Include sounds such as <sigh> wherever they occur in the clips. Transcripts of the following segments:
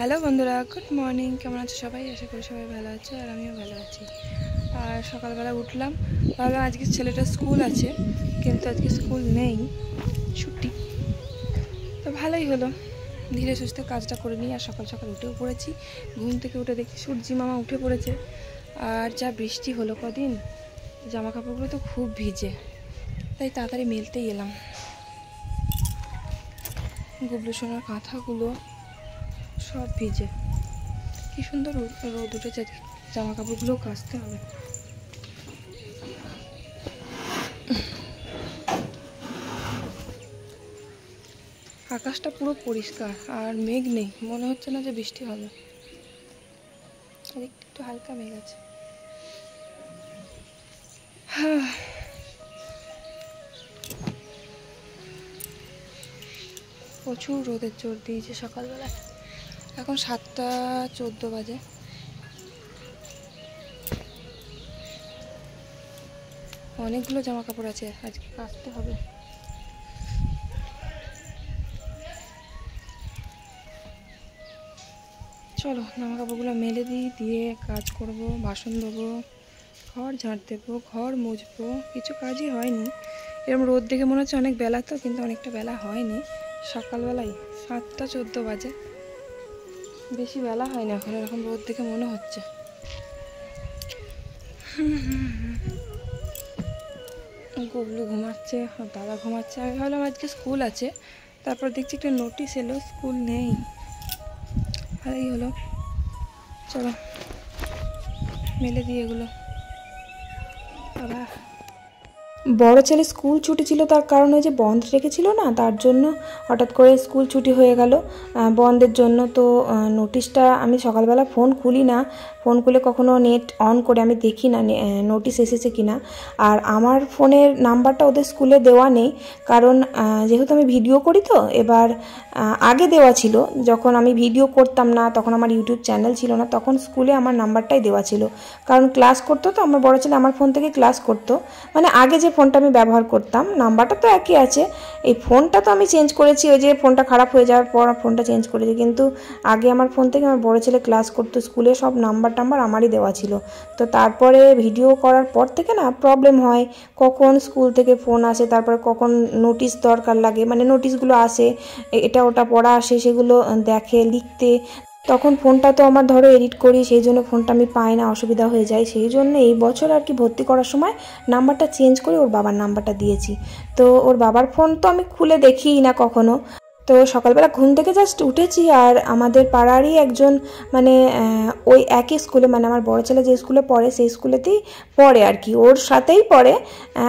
Hello বন্ধুরা good morning কেমন আছো সবাই আশা করি সবাই ভালো আছো আর আমিও ভালো আছি আর সকালবেলা উঠলাম ভাবলাম আজকে ছেলেটা স্কুল আছে কিন্তু আজকে স্কুল নেই ছুটি তো ভালোই হলো ধীরে সুস্থে কাজটা করে নিই আর সকাল সকাল উঠেও পড়েছি ঘুম থেকে উঠে দেখি সূর্যি মামা উঠে পড়েছে আর যা বৃষ্টি হলো কদিন জামা কাপড়গুলো তো খুব ভিজে তাই তাড়াতাড়ি মেলতেই এলাম গুবলু সোনার কাঁথাগুলো সব ভিজে কি সুন্দর রোদ উঠেছে জামা কাপড়গুলো কাচতে হবে আকাশটা পুরো পরিষ্কার আর মেঘ নেই মনে হচ্ছে না যে বৃষ্টি হবে একটু হালকা মেঘ আছে হ্যাঁ <sighs> প্রচুর রোদের জোর দিয়েছে সকালবেলায় এখন সাতটা চোদ্দো বাজে অনেকগুলো জামা কাপড় আছে আজকে কাটতে হবে চলো জামা কাপড়গুলো মেলে দিই দিয়ে কাজ করব বাসন দেবো ঘর ঝাঁট দেবো ঘর মুছবো কিছু কাজই হয়নি এরকম রোদ দেখে মনে হচ্ছে অনেক বেলা তো কিন্তু অনেকটা বেলা হয়নি সকালবেলাই সাতটা চোদ্দো বাজে বেশি বেলা হয় না এখন এরকম রোদ দেখে মনে হচ্ছে গবলু ঘুমাচ্ছে দাদা ঘুমাচ্ছে আমি ভাবলাম আজকে স্কুল আছে তারপর দেখছি একটা নোটিশ এলো স্কুল নেই আর এই হলো চলো মেলে দিয়ে এগুলো বাবা বড় ছেলে স্কুল ছুটি ছিল তার কারণ ওই যে বন্ধ রেখেছিল না তার জন্য হঠাৎ করে স্কুল ছুটি হয়ে গেল বন্ধের জন্য তো নোটিশটা আমি সকালবেলা ফোন খুলি না ফোন খুলে কখনো নেট অন করে আমি দেখি না নোটিশ এসেছে কি না আর আমার ফোনের নাম্বারটা ওদের স্কুলে দেওয়া নেই কারণ যেহেতু আমি ভিডিও করি তো এবার আগে দেওয়া ছিল যখন আমি ভিডিও করতাম না তখন আমার ইউটিউব চ্যানেল ছিল না তখন স্কুলে আমার নাম্বারটাই দেওয়া ছিল কারণ ক্লাস করতো তো আমার বড় ছেলে আমার ফোন থেকে ক্লাস করতো মানে আগে যে ফোনটা আমি ব্যবহার করতাম নাম্বারটা তো একই আছে এই ফোনটা তো আমি চেঞ্জ করেছি ওই যে ফোনটা খারাপ হয়ে যাওয়ার পর ফোনটা চেঞ্জ করেছি কিন্তু আগে আমার ফোন থেকে আমার বড়ো ছেলে ক্লাস করতো স্কুলে সব নাম্বার টাম্বার আমারই দেওয়া ছিল তো তারপরে ভিডিও করার পর থেকে না প্রবলেম হয় কখন স্কুল থেকে ফোন আসে তারপরে কখন নোটিশ দরকার লাগে মানে নোটিশগুলো আসে এটা ওটা পড়া আসে সেগুলো দেখে লিখতে তখন ফোনটা তো আমার ধরো এডিট করি সেই জন্য ফোনটা আমি পাই না অসুবিধা হয়ে যায় সেই জন্য এই বছর আর কি ভর্তি করার সময় নাম্বারটা চেঞ্জ করে ওর বাবার নাম্বারটা দিয়েছি তো ওর বাবার ফোন তো আমি খুলে দেখিই না কখনো তো সকালবেলা ঘুম থেকে জাস্ট উঠেছি আর আমাদের পাড়ারই একজন মানে ওই একই স্কুলে মানে আমার বড় ছেলে যে স্কুলে পড়ে সেই স্কুলেতেই পড়ে আর কি ওর সাথেই পড়ে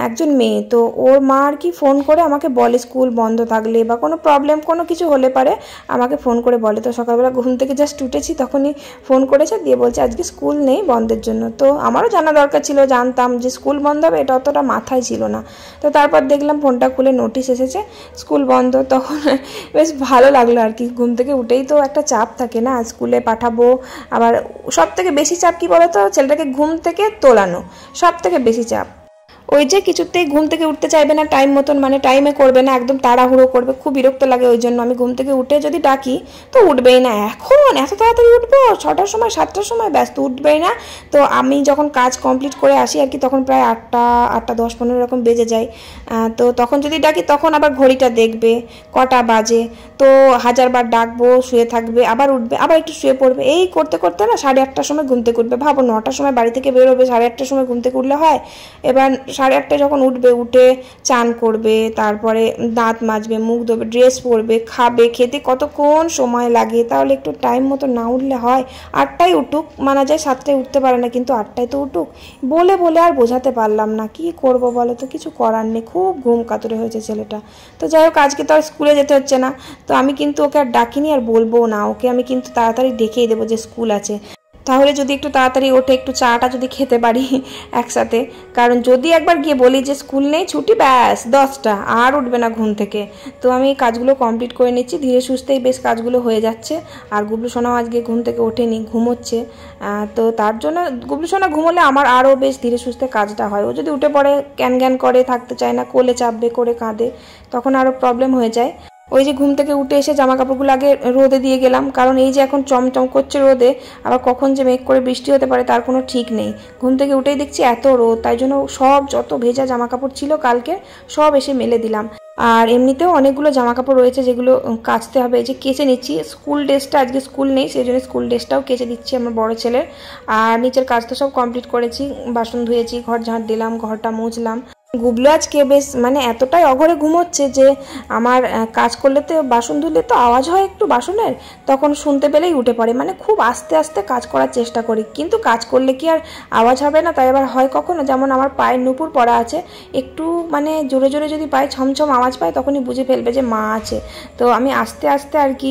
একজন মেয়ে তো ওর মা আর কি ফোন করে আমাকে বলে স্কুল বন্ধ থাকলে বা কোনো প্রবলেম কোনো কিছু হলে পারে আমাকে ফোন করে বলে তো সকালবেলা ঘুম থেকে জাস্ট উঠেছি তখনই ফোন করেছে দিয়ে বলছে আজকে স্কুল নেই বন্ধের জন্য তো আমারও জানা দরকার ছিল জানতাম যে স্কুল বন্ধ হবে এটা অতটা মাথায় ছিল না তো তারপর দেখলাম ফোনটা খুলে নোটিশ এসেছে স্কুল বন্ধ তখন বেশ ভালো লাগলো আর কি ঘুম থেকে উঠেই তো একটা চাপ থাকে না স্কুলে পাঠাবো আবার সব থেকে বেশি চাপ কি বলো তো ছেলেটাকে ঘুম থেকে তোলানো সব থেকে বেশি চাপ ওই যে কিছুতেই ঘুম থেকে উঠতে চাইবে না টাইম মতন মানে টাইমে করবে না একদম তাড়াহুড়ো করবে খুব বিরক্ত লাগে ওই জন্য আমি ঘুম থেকে উঠে যদি ডাকি তো উঠবেই না এখন এত তাড়াতাড়ি উঠবো ছটার সময় সাতটার সময় ব্যস্ত উঠবেই না তো আমি যখন কাজ কমপ্লিট করে আসি আর কি তখন প্রায় আটটা আটটা দশ পনেরো রকম বেজে যায় তো তখন যদি ডাকি তখন আবার ঘড়িটা দেখবে কটা বাজে তো হাজারবার ডাকবো শুয়ে থাকবে আবার উঠবে আবার একটু শুয়ে পড়বে এই করতে করতে না সাড়ে আটটার সময় ঘুম থেকে উঠবে ভাবো নটার সময় বাড়ি থেকে বেরোবে সাড়ে আটটার সময় ঘুম থেকে উঠলে হয় এবার সাড়ে আটটা যখন উঠবে উঠে চান করবে তারপরে দাঁত মাজবে মুখ ধোবে ড্রেস পরবে খাবে খেতে কতক্ষণ সময় লাগে তাহলে একটু টাইম মতো না উঠলে হয় আটটায় উঠুক মানা যায় সাতটায় উঠতে পারে না কিন্তু আটটায় তো উঠুক বলে বলে আর বোঝাতে পারলাম না কি করব বলো তো কিছু করার নেই খুব ঘুম কাতরে হয়েছে ছেলেটা তো যাই হোক আজকে তো আর স্কুলে যেতে হচ্ছে না তো আমি কিন্তু ওকে আর ডাকিনি আর বলবো না ওকে আমি কিন্তু তাড়াতাড়ি ডেকেই দেবো যে স্কুল আছে তাহলে যদি একটু তাড়াতাড়ি ওঠে একটু চাটা যদি খেতে পারি একসাথে কারণ যদি একবার গিয়ে বলি যে স্কুল নেই ছুটি ব্যাস দশটা আর উঠবে না ঘুম থেকে তো আমি কাজগুলো কমপ্লিট করে নিচ্ছি ধীরে সুস্থেই বেশ কাজগুলো হয়ে যাচ্ছে আর গুবলুসোনাও আজকে ঘুম থেকে ওঠেনি ঘুমোচ্ছে তো তার জন্য গুবলুসোনা ঘুমোলে আমার আরও বেশ ধীরে সুস্থে কাজটা হয় ও যদি উঠে পড়ে ক্যান জ্ঞান করে থাকতে চায় না কোলে চাপবে করে কাঁদে তখন আরও প্রবলেম হয়ে যায় ওই যে ঘুম থেকে উঠে এসে জামা কাপড়গুলো আগে রোদে দিয়ে গেলাম কারণ এই যে এখন চমচম করছে রোদে আবার কখন যে মেঘ করে বৃষ্টি হতে পারে তার কোনো ঠিক নেই ঘুম থেকে উঠেই দেখছি এত রোদ তাই জন্য সব যত ভেজা জামা কাপড় ছিল কালকে সব এসে মেলে দিলাম আর এমনিতেও অনেকগুলো জামা কাপড় রয়েছে যেগুলো কাচতে হবে যে কেচে নিচ্ছি স্কুল ড্রেসটা আজকে স্কুল নেই সেই জন্য স্কুল ড্রেসটাও কেচে দিচ্ছি আমার বড় ছেলের আর নিচের কাজ তো সব কমপ্লিট করেছি বাসন ধুয়েছি ঘর ঝাঁট দিলাম ঘরটা মুছলাম গুবলু আজকে বেশ মানে এতটাই অঘরে ঘুমোচ্ছে যে আমার কাজ করলে তো বাসন ধুলে তো আওয়াজ হয় একটু বাসনের তখন শুনতে পেলেই উঠে পড়ে মানে খুব আস্তে আস্তে কাজ করার চেষ্টা করি কিন্তু কাজ করলে কি আর আওয়াজ হবে না তাই আবার হয় কখনো যেমন আমার পায়ের নুপুর পড়া আছে একটু মানে জোরে জোরে যদি পায়ে ছমছম আওয়াজ পায় তখনই বুঝে ফেলবে যে মা আছে তো আমি আস্তে আস্তে আর কি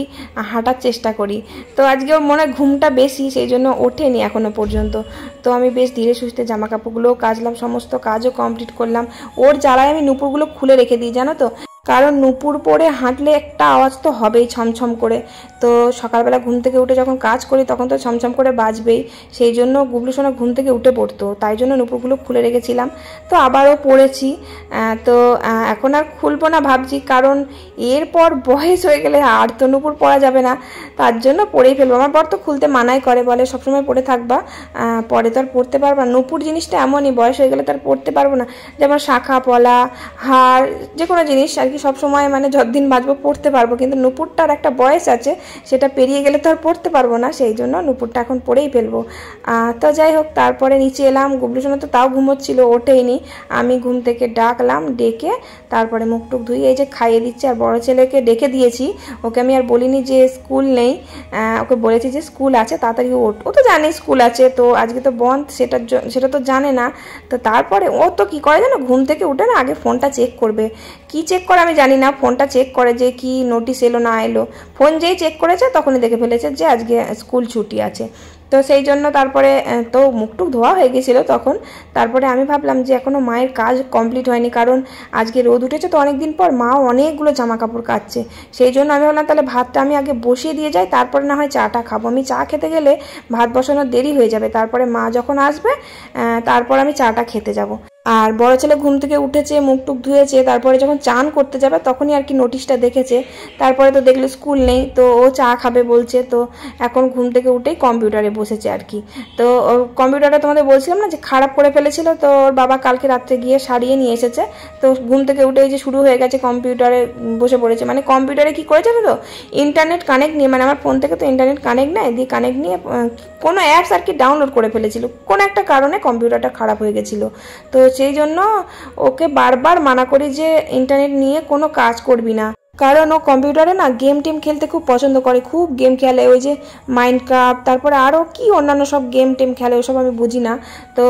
হাঁটার চেষ্টা করি তো আজকে মনে হয় ঘুমটা বেশি সেই জন্য ওঠেনি এখনো পর্যন্ত তো আমি বেশ ধীরে সুস্থে জামা কাপড়গুলোও কাজলাম সমস্ত কাজও কমপ্লিট করলাম ওর জ্বালায় আমি নুপুরগুলো খুলে রেখে দিই জানো তো কারণ নুপুর পরে হাঁটলে একটা আওয়াজ তো হবেই ছমছম করে তো সকালবেলা ঘুম থেকে উঠে যখন কাজ করি তখন তো ছমছম করে বাজবেই সেই জন্য গুবলু সোনা ঘুম থেকে উঠে পড়তো তাই জন্য নুপুরগুলো খুলে রেখেছিলাম তো আবারও পড়েছি তো এখন আর খুলবো না ভাবছি কারণ এরপর বয়স হয়ে গেলে আর তো নুপুর পড়া যাবে না তার জন্য পরেই ফেলবো আমার বর তো খুলতে মানাই করে বলে সবসময় পরে থাকবা পরে তো আর পড়তে পারবা নুপুর জিনিসটা এমনই বয়স হয়ে গেলে তো আর পড়তে পারবো না যেমন শাখা পলা হার যে কোনো জিনিস আর কি সবসময় মানে যতদিন বাজবো পড়তে পারবো কিন্তু নুপুরটার একটা বয়স আছে সেটা পেরিয়ে গেলে তো আর পড়তে পারবো না সেই জন্য নুপুরটা এখন পরেই ফেলবো তো যাই হোক তারপরে নিচে এলাম গুবলুসোনা তো তাও ঘুমোচ্ছিল ওঠেইনি আমি ঘুম থেকে ডাকলাম ডেকে তারপরে মুখটুক ধুয়ে এই যে খাইয়ে দিচ্ছে আর বড় ছেলেকে ডেকে দিয়েছি ওকে আমি আর বলিনি যে স্কুল নেই ওকে বলেছি যে স্কুল আছে তাড়াতাড়ি ওঠ ও তো জানে স্কুল আছে তো আজকে তো বন্ধ সেটা সেটা তো জানে না তো তারপরে ও তো কি করে জানো ঘুম থেকে উঠে না আগে ফোনটা চেক করবে কি চেক করে আমি জানি না ফোনটা চেক করে যে কি নোটিশ এলো না এলো ফোন যেই চেক করেছে তখনই দেখে ফেলেছে যে আজকে স্কুল ছুটি আছে তো সেই জন্য তারপরে তো মুখটুক ধোয়া হয়ে গেছিলো তখন তারপরে আমি ভাবলাম যে এখনও মায়ের কাজ কমপ্লিট হয়নি কারণ আজকে রোদ উঠেছে তো অনেক দিন পর মাও অনেকগুলো জামা কাপড় কাচ্ছে সেই জন্য আমি ভাবলাম তাহলে ভাতটা আমি আগে বসিয়ে দিয়ে যাই তারপরে না হয় চাটা খাবো আমি চা খেতে গেলে ভাত বসানোর দেরি হয়ে যাবে তারপরে মা যখন আসবে তারপর আমি চাটা খেতে যাব আর বড় ছেলে ঘুম থেকে উঠেছে মুখ টুক ধুয়েছে তারপরে যখন চান করতে যাবে তখনই আর কি নোটিশটা দেখেছে তারপরে তো দেখলো স্কুল নেই তো ও চা খাবে বলছে তো এখন ঘুম থেকে উঠেই কম্পিউটারে বসেছে আর কি তো কম্পিউটারটা তোমাদের বলছিলাম না যে খারাপ করে ফেলেছিল তো ওর বাবা কালকে রাত্রে গিয়ে সারিয়ে নিয়ে এসেছে তো ঘুম থেকে উঠে যে শুরু হয়ে গেছে কম্পিউটারে বসে পড়েছে মানে কম্পিউটারে কি করেছে তো ইন্টারনেট কানেক্ট নিয়ে মানে আমার ফোন থেকে তো ইন্টারনেট কানেক্ট নেয় দিয়ে কানেক্ট নিয়ে কোনো অ্যাপস আর কি ডাউনলোড করে ফেলেছিল কোনো একটা কারণে কম্পিউটারটা খারাপ হয়ে গেছিলো তো সেই জন্য ওকে বারবার মানা করি যে ইন্টারনেট নিয়ে কোনো কাজ করবি না কারণ ও কম্পিউটারে না গেম টেম খেলতে খুব পছন্দ করে খুব গেম খেলে ওই যে মাইন্ড কাপ তারপরে আরও কি অন্যান্য সব গেম টেম খেলে ওইসব আমি বুঝি না তো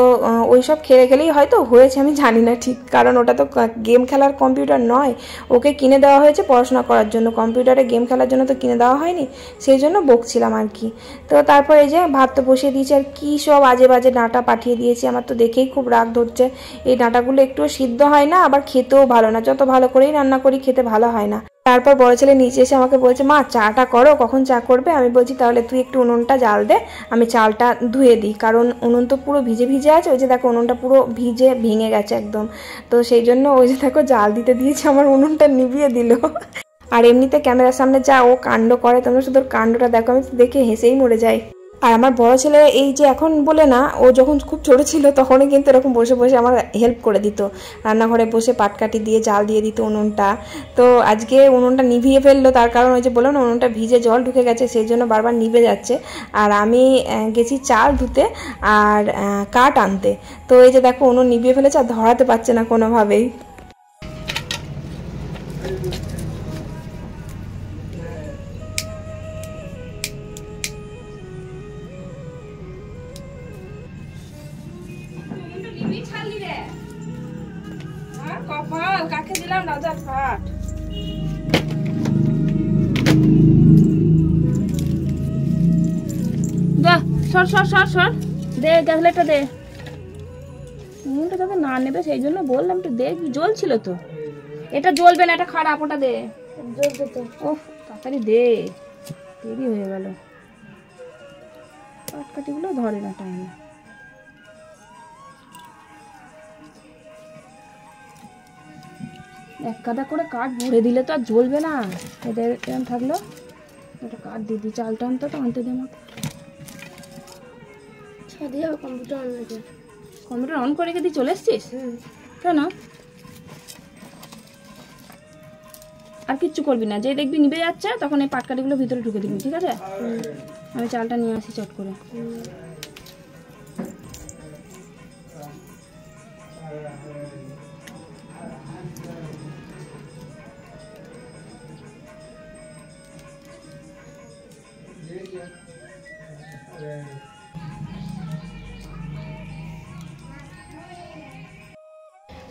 ওই সব খেলে খেলেই হয়তো হয়েছে আমি জানি না ঠিক কারণ ওটা তো গেম খেলার কম্পিউটার নয় ওকে কিনে দেওয়া হয়েছে পড়াশোনা করার জন্য কম্পিউটারে গেম খেলার জন্য তো কিনে দেওয়া হয়নি সেই জন্য বকছিলাম আর কি তো তারপর এই যে ভাত তো বসিয়ে দিয়েছে আর কী সব আজে বাজে ডাঁটা পাঠিয়ে দিয়েছি আমার তো দেখেই খুব রাগ ধরছে এই ডাঁটাগুলো একটু সিদ্ধ হয় না আবার খেতেও ভালো না যত ভালো করেই রান্না করি খেতে ভালো হয় না তারপর বড় ছেলে নিচে এসে আমাকে বলছে মা চাটা করো কখন চা করবে আমি বলছি তাহলে তুই একটু উনুনটা জাল দে আমি চালটা ধুয়ে দিই কারণ উনুন তো পুরো ভিজে ভিজে আছে ওই যে দেখো উনুনটা পুরো ভিজে ভেঙে গেছে একদম তো সেই জন্য ওই যে দেখো জাল দিতে দিয়েছে আমার উনুনটা নিভিয়ে দিল আর এমনিতে ক্যামেরার সামনে যা ও কাণ্ড করে তোমরা শুধু কাণ্ডটা দেখো আমি দেখে হেসেই মরে যাই আর আমার বড় ছেলে এই যে এখন বলে না ও যখন খুব ছোট ছিল তখনই কিন্তু এরকম বসে বসে আমার হেল্প করে দিত রান্নাঘরে বসে পাটকাটি দিয়ে জাল দিয়ে দিত উনুনটা তো আজকে উনুনটা নিভিয়ে ফেললো তার কারণ ওই যে বললাম না উনুনটা ভিজে জল ঢুকে গেছে সেই জন্য বারবার নিভে যাচ্ছে আর আমি গেছি চাল ধুতে আর কাঠ আনতে তো এই যে দেখো উনুন নিভিয়ে ফেলেছে আর ধরাতে পারছে না কোনোভাবেই না নেবে সেই জন্য বললাম তো দে জল ছিল তো এটা জ্বলবে না এটা খারাপ ওটা দে জ্বলবে তো ওফ তাড়াতাড়ি দে দেরি হয়ে গেল কাটকাটিগুলো ধরে না টাইমে এক কাদা করে কাঠ ভরে দিলে তো আর জ্বলবে না এদের এরম থাকলো একটা কাঠ দিয়ে দিই চালটা আনতো তো আনতে দে আমাকে কম্পিউটার অন কম্পিউটার অন করে কি চলে এসছিস কেন আর কিচ্ছু করবি না যে দেখবি নিবে যাচ্ছে তখন এই পাটকাটিগুলো ভিতরে ঢুকে দিবি ঠিক আছে আমি চালটা নিয়ে আসি চট করে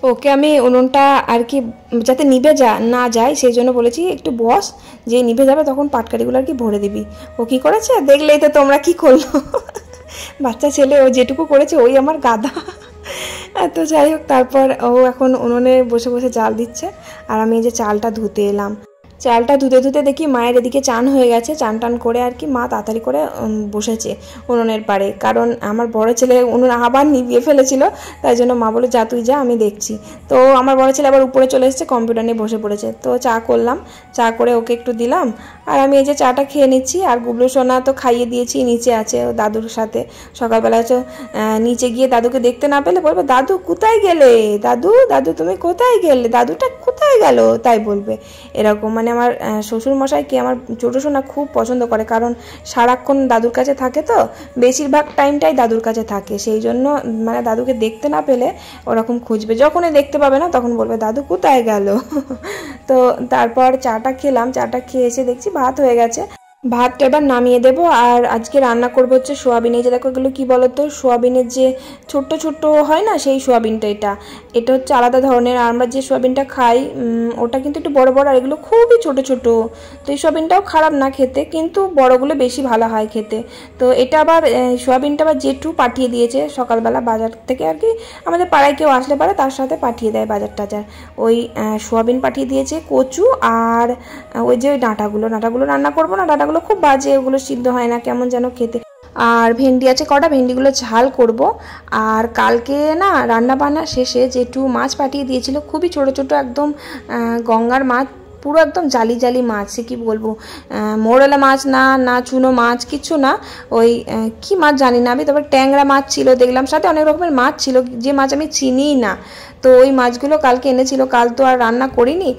ওকে আমি উনুনটা আর কি যাতে নিভে যা না যায় সেই জন্য বলেছি একটু বস যে নিবে যাবে তখন পাটকারিগুলো আর কি ভরে দিবি ও কি করেছে দেখলেই তো তোমরা কি করলো <laughs> বাচ্চা ছেলে ও যেটুকু করেছে ওই আমার গাদা এত <laughs> যাই হোক তারপর ও এখন উনুনে বসে বসে জাল দিচ্ছে আর আমি এই যে চালটা ধুতে এলাম চালটা ধুতে ধুতে দেখি মায়ের এদিকে চান হয়ে গেছে চান টান করে আর কি মা তাড়াতাড়ি করে বসেছে উনুনের পাড়ে কারণ আমার বড় ছেলে উনুন আবার নিভিয়ে ফেলেছিল তাই জন্য মা বলে যা তুই যা আমি দেখছি তো আমার বড় ছেলে আবার উপরে চলে এসেছে কম্পিউটার নিয়ে বসে পড়েছে তো চা করলাম চা করে ওকে একটু দিলাম আর আমি এই যে চাটা খেয়ে নিচ্ছি আর গুবলু সোনা তো খাইয়ে দিয়েছি নিচে আছে ও দাদুর সাথে সকালবেলা তো নিচে গিয়ে দাদুকে দেখতে না পেলে বলবে দাদু কোথায় গেলে দাদু দাদু তুমি কোথায় গেলে দাদুটা কোথায় গেল তাই বলবে এরকম মানে মানে আমার কি আমার ছোটো সোনা খুব পছন্দ করে কারণ সারাক্ষণ দাদুর কাছে থাকে তো বেশিরভাগ টাইমটাই দাদুর কাছে থাকে সেই জন্য মানে দাদুকে দেখতে না পেলে ওরকম খুঁজবে যখনই দেখতে পাবে না তখন বলবে দাদু কোথায় গেল <laughs> তো তারপর চাটা খেলাম চাটা খেয়ে এসে দেখছি ভাত হয়ে গেছে ভাতটা এবার নামিয়ে দেব আর আজকে রান্না করবো হচ্ছে সোয়াবিন এই যে দেখো এগুলো কী বলতো সোয়াবিনের যে ছোট্ট ছোট্ট হয় না সেই সোয়াবিনটা এটা এটা হচ্ছে আলাদা ধরনের আর আমরা যে সোয়াবিনটা খাই ওটা কিন্তু একটু বড় বড় আর এগুলো খুবই ছোট ছোট তো এই সোয়াবিনটাও খারাপ না খেতে কিন্তু বড়গুলো বেশি ভালো হয় খেতে তো এটা আবার সোয়াবিনটা আবার জেঠু পাঠিয়ে দিয়েছে সকালবেলা বাজার থেকে আর কি আমাদের পাড়ায় কেউ আসলে পারে তার সাথে পাঠিয়ে দেয় বাজার টাজার ওই সোয়াবিন পাঠিয়ে দিয়েছে কচু আর ওই যে ওই ডাঁটাগুলো ডাঁটাগুলো রান্না করবো না ডাঁটাগুলো ওগুলো খুব বাজে ওগুলো সিদ্ধ হয় না কেমন যেন খেতে আর ভেন্ডি আছে কটা ভেন্ডিগুলো ঝাল করব আর কালকে না রান্না বান্না শেষে যেটু মাছ পাঠিয়ে দিয়েছিল খুবই ছোট ছোট একদম গঙ্গার মাছ পুরো একদম জালি জালি মাছ সে কী বলবো মোড়লা মাছ না না চুনো মাছ কিছু না ওই কি মাছ জানি না আমি তারপর ট্যাংরা মাছ ছিল দেখলাম সাথে অনেক রকমের মাছ ছিল যে মাছ আমি চিনিই না তো ওই মাছগুলো কালকে এনেছিল কাল তো আর রান্না করিনি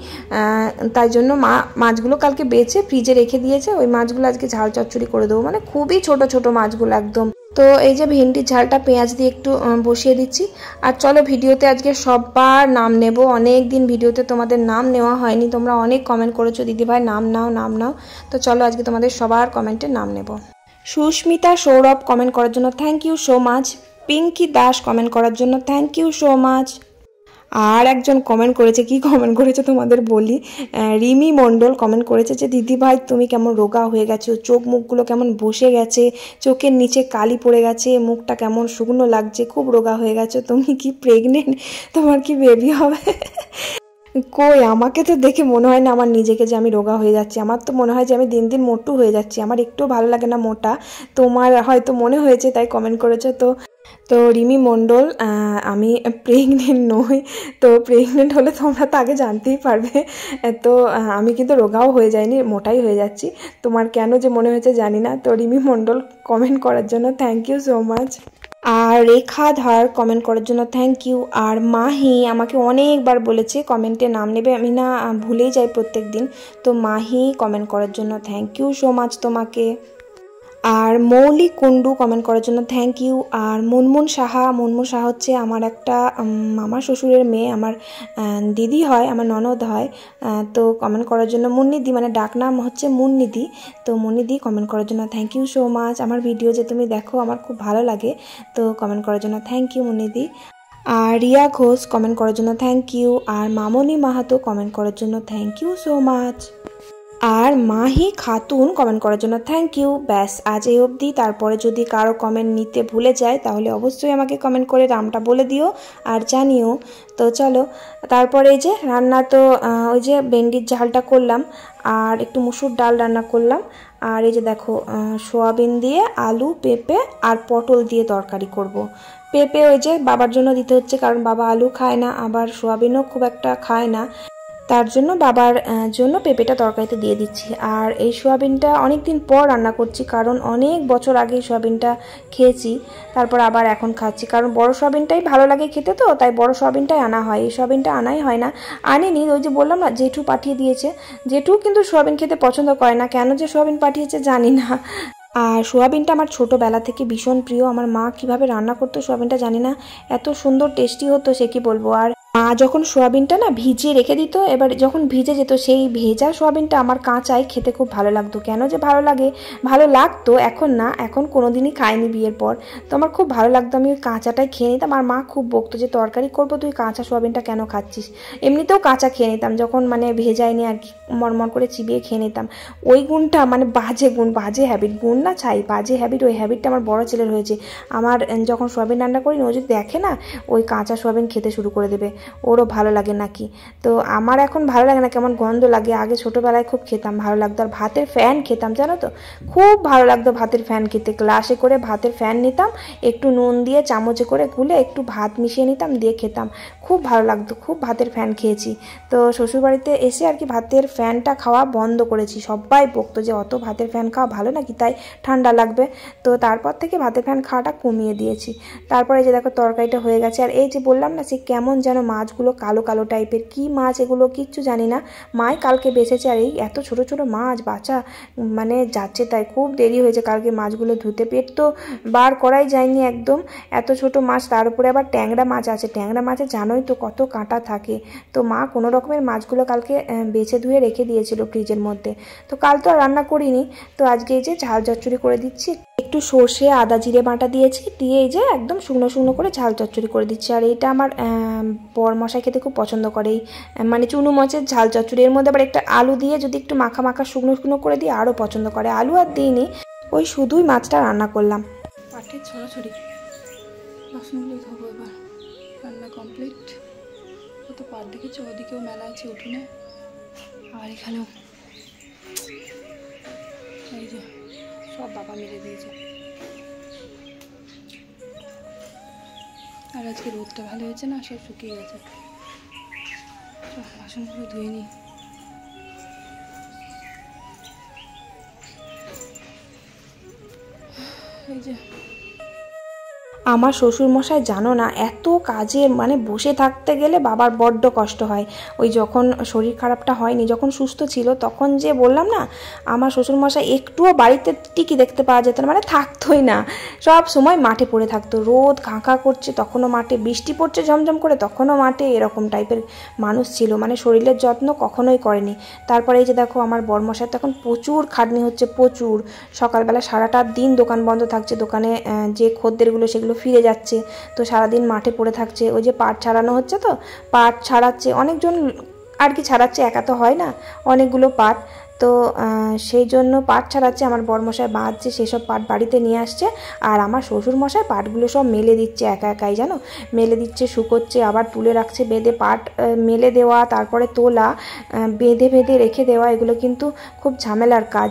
তাই জন্য মা মাছগুলো কালকে বেছে ফ্রিজে রেখে দিয়েছে ওই মাছগুলো আজকে ঝাল চচ্চড়ি করে দেবো মানে খুবই ছোট ছোট মাছগুলো একদম তো এই যে ভেন্ডির ঝালটা পেঁয়াজ দিয়ে একটু বসিয়ে দিচ্ছি আর চলো ভিডিওতে আজকে সবার নাম নেব অনেক দিন ভিডিওতে তোমাদের নাম নেওয়া হয়নি তোমরা অনেক কমেন্ট করেছো দিদিভাই নাম নাও নাম নাও তো চলো আজকে তোমাদের সবার কমেন্টে নাম নেব সুস্মিতা সৌরভ কমেন্ট করার জন্য thank you so much Pinki Das comment করার জন্য থ্যাংক ইউ সো মাচ আর একজন কমেন্ট করেছে কি কমেন্ট করেছে তোমাদের বলি রিমি মণ্ডল কমেন্ট করেছে যে দিদি ভাই তুমি কেমন রোগা হয়ে গেছো চোখ মুখগুলো কেমন বসে গেছে চোখের নিচে কালি পড়ে গেছে মুখটা কেমন শুকনো লাগছে খুব রোগা হয়ে গেছো তুমি কি প্রেগনেন্ট তোমার কি বেবি হবে কই আমাকে তো দেখে মনে হয় না আমার নিজেকে যে আমি রোগা হয়ে যাচ্ছি আমার তো মনে হয় যে আমি দিন দিন মোটু হয়ে যাচ্ছি আমার একটু ভালো লাগে না মোটা তোমার হয়তো মনে হয়েছে তাই কমেন্ট করেছো তো তো রিমি মণ্ডল আমি প্রেগনেন্ট নই তো প্রেগনেন্ট হলে তোমরা তো আগে জানতেই পারবে তো আমি কিন্তু রোগাও হয়ে যায়নি মোটাই হয়ে যাচ্ছি তোমার কেন যে মনে হয়েছে জানি না তো রিমি মণ্ডল কমেন্ট করার জন্য থ্যাংক ইউ সো মাচ আর রেখা ধর কমেন্ট করার জন্য থ্যাংক ইউ আর মাহি আমাকে অনেকবার বলেছে কমেন্টে নাম নেবে আমি না ভুলেই যাই প্রত্যেক দিন তো মাহি কমেন্ট করার জন্য থ্যাংক ইউ সো মাচ তোমাকে আর মৌলি কুণ্ডু কমেন্ট করার জন্য থ্যাংক ইউ আর মুনমুন সাহা মুনমুন সাহা হচ্ছে আমার একটা মামা শ্বশুরের মেয়ে আমার দিদি হয় আমার ননদ হয় তো কমেন্ট করার জন্য মুন্নিদি মানে ডাকনাম হচ্ছে মুন্নিদি তো মুন্নিদি কমেন্ট করার জন্য থ্যাংক ইউ সো মাচ আমার ভিডিও যে তুমি দেখো আমার খুব ভালো লাগে তো কমেন্ট করার জন্য থ্যাংক ইউ মুন্নিদি আর রিয়া ঘোষ কমেন্ট করার জন্য থ্যাংক ইউ আর মামনি মাহাতো কমেন্ট করার জন্য থ্যাংক ইউ সো মাচ আর মাহি খাতুন কমেন্ট করার জন্য থ্যাংক ইউ ব্যাস আজ এই অবধি তারপরে যদি কারো কমেন্ট নিতে ভুলে যায় তাহলে অবশ্যই আমাকে কমেন্ট করে নামটা বলে দিও আর জানিও তো চলো তারপরে এই যে রান্না তো ওই যে ভেন্ডির ঝালটা করলাম আর একটু মুসুর ডাল রান্না করলাম আর এই যে দেখো সোয়াবিন দিয়ে আলু পেঁপে আর পটল দিয়ে তরকারি করব। পেঁপে ওই যে বাবার জন্য দিতে হচ্ছে কারণ বাবা আলু খায় না আবার সোয়াবিনও খুব একটা খায় না তার জন্য বাবার জন্য পেঁপেটা তরকারিতে দিয়ে দিচ্ছি আর এই সোয়াবিনটা অনেক দিন পর রান্না করছি কারণ অনেক বছর আগে এই সোয়াবিনটা খেয়েছি তারপর আবার এখন খাচ্ছি কারণ বড় সোয়াবিনটাই ভালো লাগে খেতে তো তাই বড় সোয়াবিনটাই আনা হয় এই সোয়াবিনটা আনাই হয় না আনেনি ওই যে বললাম না জেঠু পাঠিয়ে দিয়েছে জেঠু কিন্তু সোয়াবিন খেতে পছন্দ করে না কেন যে সোয়াবিন পাঠিয়েছে জানি না আর সোয়াবিনটা আমার ছোটোবেলা থেকে ভীষণ প্রিয় আমার মা কিভাবে রান্না করতো সোয়াবিনটা জানি না এত সুন্দর টেস্টি হতো সে কি বলবো আর মা যখন সোয়াবিনটা না ভিজিয়ে রেখে দিত এবার যখন ভিজে যেত সেই ভেজা সোয়াবিনটা আমার কাঁচায় খেতে খুব ভালো লাগতো কেন যে ভালো লাগে ভালো লাগতো এখন না এখন কোনো দিনই খাইনি বিয়ের পর তো আমার খুব ভালো লাগতো আমি ওই কাঁচাটাই খেয়ে নিতাম আর মা খুব বকতো যে তরকারি করবো তুই কাঁচা সোয়াবিনটা কেন খাচ্ছিস এমনিতেও কাঁচা খেয়ে নিতাম যখন মানে ভেজাই নিয়ে আর কি মরমর করে চিবিয়ে খেয়ে নিতাম ওই গুণটা মানে বাজে গুণ বাজে হ্যাবিট গুণ না ছাই বাজে হ্যাবিট ওই হ্যাবিটটা আমার বড় ছেলের হয়েছে আমার যখন সোয়াবিন রান্না করি ও যদি দেখে না ওই কাঁচা সোয়াবিন খেতে শুরু করে দেবে ওরও ভালো লাগে নাকি তো আমার এখন ভালো লাগে না কেমন গন্ধ লাগে আগে ছোটোবেলায় খুব খেতাম ভালো লাগতো আর ভাতের ফ্যান খেতাম জানো তো খুব ভালো লাগতো ভাতের ফ্যান খেতে গ্লাসে করে ভাতের ফ্যান নিতাম একটু নুন দিয়ে চামচে করে গুলে একটু ভাত মিশিয়ে নিতাম দিয়ে খেতাম খুব ভালো লাগতো খুব ভাতের ফ্যান খেয়েছি তো শ্বশুরবাড়িতে এসে আর কি ভাতের ফ্যানটা খাওয়া বন্ধ করেছি সবাই বকতো যে অত ভাতের ফ্যান খাওয়া ভালো নাকি তাই ঠান্ডা লাগবে তো তারপর থেকে ভাতের ফ্যান খাওয়াটা কমিয়ে দিয়েছি তারপরে যে দেখো তরকারিটা হয়ে গেছে আর এই যে বললাম না সে কেমন যেন মাছগুলো কালো কালো টাইপের কি মাছ এগুলো কিচ্ছু জানি না মাই কালকে বেঁচেছে আর এই এত ছোট ছোট মাছ বাচ্চা মানে যাচ্ছে তাই খুব দেরি হয়েছে কালকে মাছগুলো ধুতে পেট তো বার করাই যায়নি একদম এত ছোট মাছ তার উপরে আবার ট্যাংরা মাছ আছে ট্যাংরা মাছে জানোই তো কত কাঁটা থাকে তো মা কোনো রকমের মাছগুলো কালকে বেছে ধুয়ে রেখে দিয়েছিল ফ্রিজের মধ্যে তো কাল তো আর রান্না করিনি তো আজকে এই যে ঝাল চচ্চড়ি করে দিচ্ছি একটু সর্ষে আদা জিরে বাঁটা দিয়েছি দিয়ে এই যে একদম শুকনো শুকনো করে ঝাল চচ্চড়ি করে দিচ্ছি আর এটা আমার বর মশাই খেতে খুব পছন্দ করে মানে চুনু মচের ঝাল চচ্চড়ি এর মধ্যে আবার একটা আলু দিয়ে যদি একটু মাখা মাখা শুকনো শুকনো করে দিই আরও পছন্দ করে আলু আর দিইনি ওই শুধুই মাছটা রান্না করলাম কমপ্লিট দেখেছি ওদিকেও মেলা আছে উঠোনে এখানেও চাপা মেরে দিয়েছে আর আজকে রোদটা ভালো হয়েছে না সব শুকিয়ে গেছে বাসনগুলো ধুয়ে নি এই যে আমার শ্বশুরমশাই জানো না এত কাজের মানে বসে থাকতে গেলে বাবার বড্ড কষ্ট হয় ওই যখন শরীর খারাপটা হয়নি যখন সুস্থ ছিল তখন যে বললাম না আমার শ্বশুরমশাই একটুও বাড়িতে টিকি দেখতে পাওয়া যেত না মানে থাকতোই না সব সময় মাঠে পড়ে থাকতো রোদ কাঁকা করছে তখনও মাঠে বৃষ্টি পড়ছে ঝমঝম করে তখনও মাঠে এরকম টাইপের মানুষ ছিল মানে শরীরের যত্ন কখনোই করেনি তারপরে এই যে দেখো আমার বরমশাই তখন প্রচুর খাটনি হচ্ছে প্রচুর সকালবেলা সারাটা দিন দোকান বন্ধ থাকছে দোকানে যে খদ্দেরগুলো সেগুলো গাছগুলো ফিরে যাচ্ছে তো সারাদিন মাঠে পড়ে থাকছে ওই যে পাট ছাড়ানো হচ্ছে তো পাট ছাড়াচ্ছে অনেকজন আর কি ছাড়াচ্ছে একা তো হয় না অনেকগুলো পাট তো সেই জন্য পাট ছাড়াচ্ছে আমার বরমশাই বাঁধছে সেসব পাট বাড়িতে নিয়ে আসছে আর আমার শ্বশুরমশাই পাটগুলো সব মেলে দিচ্ছে একা একাই জানো মেলে দিচ্ছে শুকোচ্ছে আবার তুলে রাখছে বেঁধে পাট মেলে দেওয়া তারপরে তোলা বেঁধে বেঁধে রেখে দেওয়া এগুলো কিন্তু খুব ঝামেলার কাজ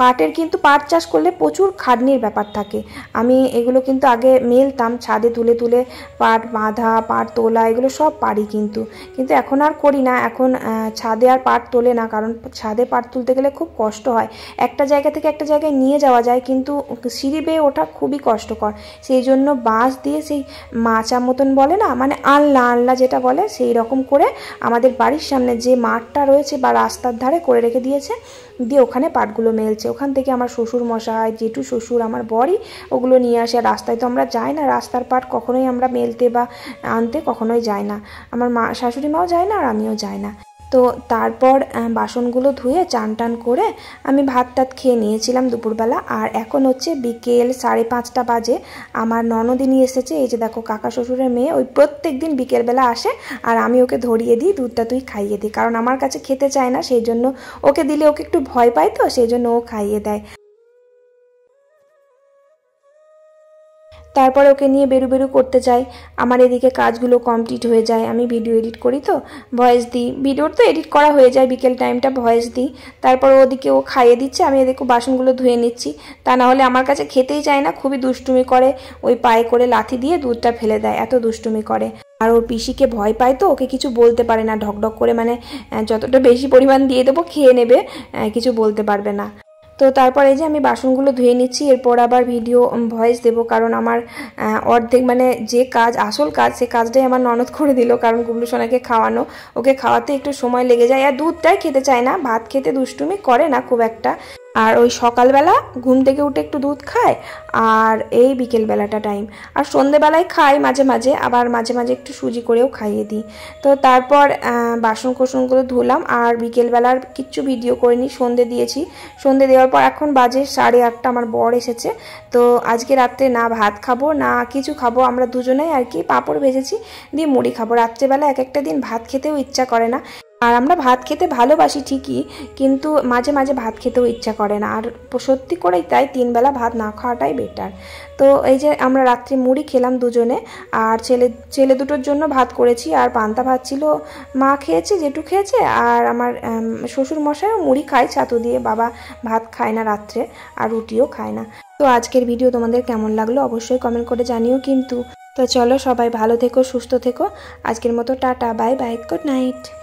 পাটের কিন্তু পাট চাষ করলে প্রচুর খাটনির ব্যাপার থাকে আমি এগুলো কিন্তু আগে মেলতাম ছাদে তুলে তুলে পাট বাঁধা পাট তোলা এগুলো সব পারি কিন্তু কিন্তু এখন আর করি না এখন ছাদে আর পাট তোলে না কারণ ছাদে পাট তুলতে গেলে খুব কষ্ট হয় একটা জায়গা থেকে একটা জায়গায় নিয়ে যাওয়া যায় কিন্তু সিঁড়ি বেয়ে ওঠা খুবই কষ্টকর সেই জন্য বাঁশ দিয়ে সেই মাচা মতন বলে না মানে আনলা আনলা যেটা বলে সেই রকম করে আমাদের বাড়ির সামনে যে মাঠটা রয়েছে বা রাস্তার ধারে করে রেখে দিয়েছে দিয়ে ওখানে পাটগুলো মেলছে ওখান থেকে আমার শ্বশুর মশাই জেঠু শ্বশুর আমার বরই ওগুলো নিয়ে আসে রাস্তায় তো আমরা যাই না রাস্তার পাট কখনোই আমরা মেলতে বা আনতে কখনোই যাই না আমার মা শাশুড়ি মাও যায় না আর আমিও যাই না তো তারপর বাসনগুলো ধুয়ে চান টান করে আমি ভাত টাত খেয়ে নিয়েছিলাম দুপুরবেলা আর এখন হচ্ছে বিকেল সাড়ে পাঁচটা বাজে আমার ননদিনী এসেছে এই যে দেখো কাকা শ্বশুরের মেয়ে ওই প্রত্যেক দিন বিকেলবেলা আসে আর আমি ওকে ধরিয়ে দিই দুধটা তুই খাইয়ে দিই কারণ আমার কাছে খেতে চায় না সেই জন্য ওকে দিলে ওকে একটু ভয় পায় তো সেই জন্য ও খাইয়ে দেয় তারপর ওকে নিয়ে বেরু বেরু করতে যাই আমার এদিকে কাজগুলো কমপ্লিট হয়ে যায় আমি ভিডিও এডিট করি তো ভয়েস দিই ভিডিওর তো এডিট করা হয়ে যায় বিকেল টাইমটা ভয়েস দিই তারপর ওদিকে ও খাইয়ে দিচ্ছে আমি এদিকে বাসনগুলো ধুয়ে নিচ্ছি তা না হলে আমার কাছে খেতেই চায় না খুবই দুষ্টুমি করে ওই পায়ে করে লাথি দিয়ে দুধটা ফেলে দেয় এত দুষ্টুমি করে আর ওর পিসিকে ভয় পায় তো ওকে কিছু বলতে পারে না ঢকঢক করে মানে যতটা বেশি পরিমাণ দিয়ে দেবো খেয়ে নেবে কিছু বলতে পারবে না তো তারপরে যে আমি বাসনগুলো ধুয়ে নিচ্ছি এরপর আবার ভিডিও ভয়েস দেব কারণ আমার অর্ধেক মানে যে কাজ আসল কাজ সে কাজটাই আমার ননদ করে দিল কারণ গুবলু সোনাকে খাওয়ানো ওকে খাওয়াতে একটু সময় লেগে যায় আর দুধটাই খেতে চায় না ভাত খেতে দুষ্টুমি করে না খুব একটা আর ওই সকালবেলা ঘুম থেকে উঠে একটু দুধ খায় আর এই বিকেলবেলাটা টাইম আর সন্ধেবেলায় খাই মাঝে মাঝে আবার মাঝে মাঝে একটু সুজি করেও খাইয়ে দিই তো তারপর বাসন কোসনগুলো ধুলাম আর বিকেলবেলার কিচ্ছু ভিডিও করিনি সন্ধে দিয়েছি সন্ধে দেওয়ার পর এখন বাজে সাড়ে আটটা আমার বর এসেছে তো আজকে রাত্রে না ভাত খাবো না কিছু খাবো আমরা দুজনেই আর কি পাঁপড় ভেজেছি দিয়ে মুড়ি খাবো রাত্রেবেলা এক একটা দিন ভাত খেতেও ইচ্ছা করে না আর আমরা ভাত খেতে ভালোবাসি ঠিকই কিন্তু মাঝে মাঝে ভাত খেতেও ইচ্ছা করে না আর সত্যি করেই তাই তিনবেলা ভাত না খাওয়াটাই বেটার তো এই যে আমরা রাত্রি মুড়ি খেলাম দুজনে আর ছেলে ছেলে দুটোর জন্য ভাত করেছি আর পান্তা ভাত ছিল মা খেয়েছে জেঠু খেয়েছে আর আমার শ্বশুর মশাইও মুড়ি খায় ছাতু দিয়ে বাবা ভাত খায় না রাত্রে আর রুটিও খায় না তো আজকের ভিডিও তোমাদের কেমন লাগলো অবশ্যই কমেন্ট করে জানিও কিন্তু তো চলো সবাই ভালো থেকো সুস্থ থেকো আজকের মতো tata bye bye good night